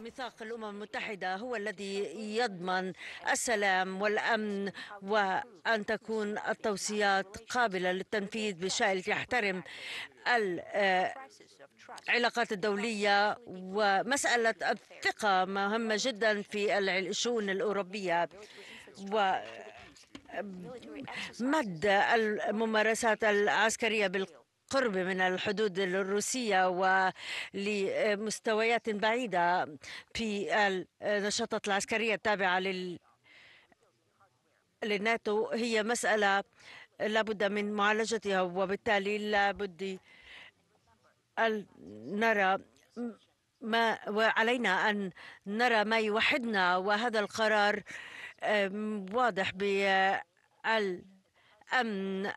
ميثاق الامم المتحده هو الذي يضمن السلام والامن وان تكون التوصيات قابله للتنفيذ بشكل يحترم العلاقات الدولية ومسألة الثقة مهمة جدا في الشؤون الأوروبية و مد الممارسات العسكرية بالقوة بالقرب من الحدود الروسية ولمستويات بعيدة في النشاطات العسكرية التابعة لل... للناتو هي مسألة لابد من معالجتها وبالتالي لابد أن نرى ما وعلينا أن نرى ما يوحدنا وهذا القرار واضح بالأمن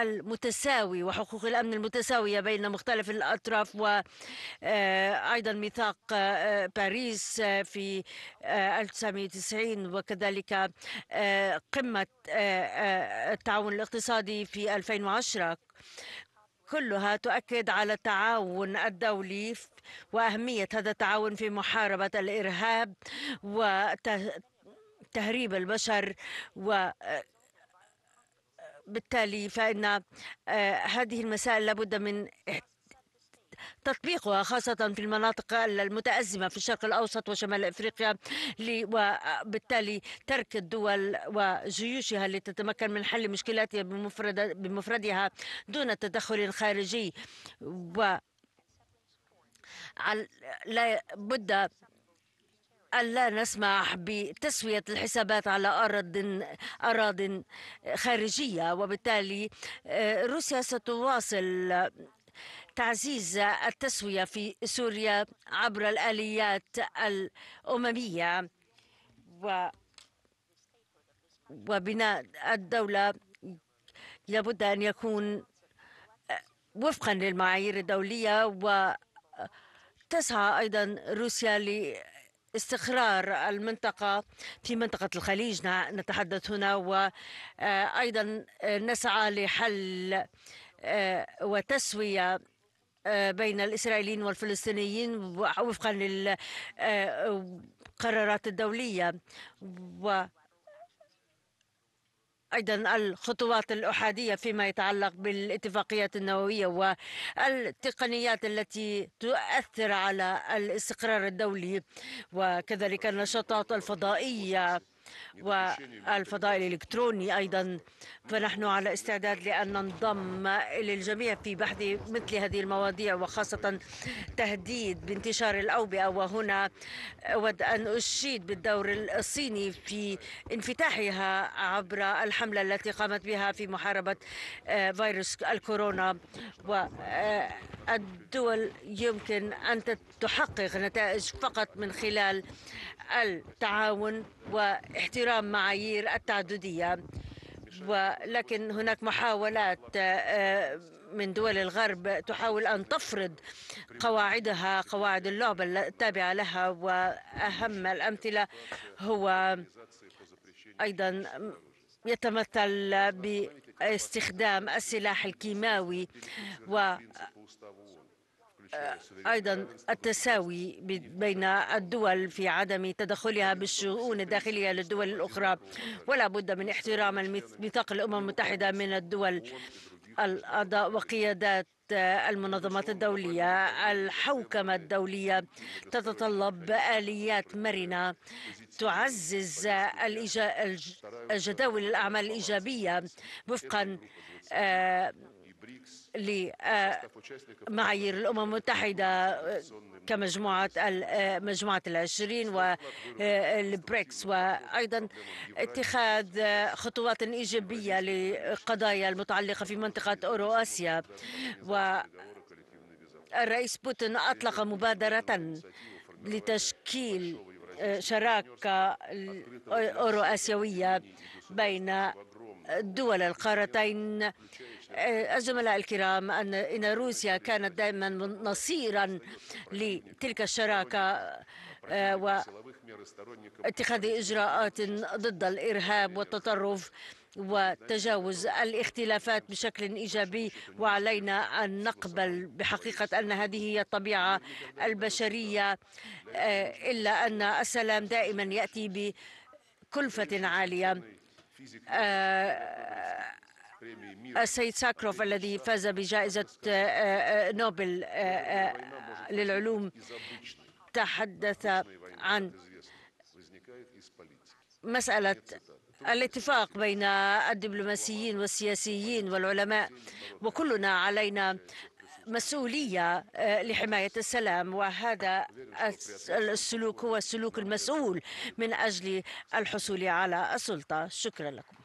المتساوي وحقوق الامن المتساويه بين مختلف الاطراف وايضا آه، ميثاق آه، باريس آه، في 1990 وكذلك قمه التعاون الاقتصادي في 2010 كلها تؤكد على التعاون الدولي واهميه هذا التعاون في محاربه الارهاب وتهريب البشر و بالتالي فإن آه، هذه المسائل لابد من تطبيقها خاصة في المناطق المتأزمة في الشرق الأوسط وشمال أفريقيا وبالتالي ترك الدول وجيوشها لتتمكن من حل مشكلاتها بمفردها دون تدخل خارجي و لا بد ألا نسمح بتسوية الحسابات على أرض أراض خارجية وبالتالي آه، روسيا ستواصل تعزيز التسوية في سوريا عبر الآليات الأممية و وبناء الدولة لابد أن يكون آه، وفقا للمعايير الدولية وتسعى أيضا روسيا ل استقرار المنطقة في منطقة الخليج نتحدث هنا وأيضا آه، آه، نسعى لحل آه، وتسوية بين الإسرائيليين والفلسطينيين وفقا للقرارات الدولية و أيضا الخطوات الأحادية فيما يتعلق بالاتفاقيات النووية والتقنيات التي تؤثر على الاستقرار الدولي وكذلك النشاطات الفضائية والفضاء الإلكتروني أيضا فنحن على استعداد لأن ننضم للجميع في بحث مثل هذه المواضيع وخاصة تهديد بانتشار الأوبئة وهنا أود أن أشيد بالدور الصيني في انفتاحها عبر الحملة التي قامت بها في محاربة آه، فيروس الكورونا و آه، الدول يمكن أن تحقق نتائج فقط من خلال التعاون واحترام معايير التعددية ولكن هناك محاولات آه، من دول الغرب تحاول أن تفرض قواعدها قواعد اللعبة التابعة لها وأهم الأمثلة هو أيضا يتمثل ب استخدام السلاح الكيماوي و آه، ايضا التساوي بين الدول في عدم تدخلها بالشؤون الداخليه للدول الاخرى ولا بد من احترام ميثاق الامم المتحده من الدول الأعضاء وقيادات المنظمات الدولية الحوكمة الدولية تتطلب آليات مرنة تعزز الجداول الأعمال الإيجابية وفقا آه، لمعايير الأمم المتحدة كمجموعة مجموعة العشرين والبريكس وأيضا اتخاذ خطوات إيجابية لقضايا المتعلقة في منطقة أورو آسيا والرئيس بوتين أطلق مبادرة لتشكيل شراكة أورو آسيوية بين دول القارتين آه، الزملاء الكرام أن روسيا كانت دائما نصيرا لتلك الشراكة آه، واتخاذ إجراءات ضد الإرهاب والتطرف وتجاوز الاختلافات بشكل ايجابي وعلينا ان نقبل بحقيقه ان هذه هي الطبيعه البشريه آه، الا ان السلام دائما ياتي بكلفه عاليه آه، آه، السيد ساكروف الذي فاز بجائزة آه، نوبل للعلوم تحدث عن مسألة الاتفاق بين الدبلوماسيين والسياسيين والعلماء وكلنا علينا مسؤولية آه، لحماية السلام وهذا السلوك هو السلوك المسؤول من أجل الحصول على السلطة شكرا لكم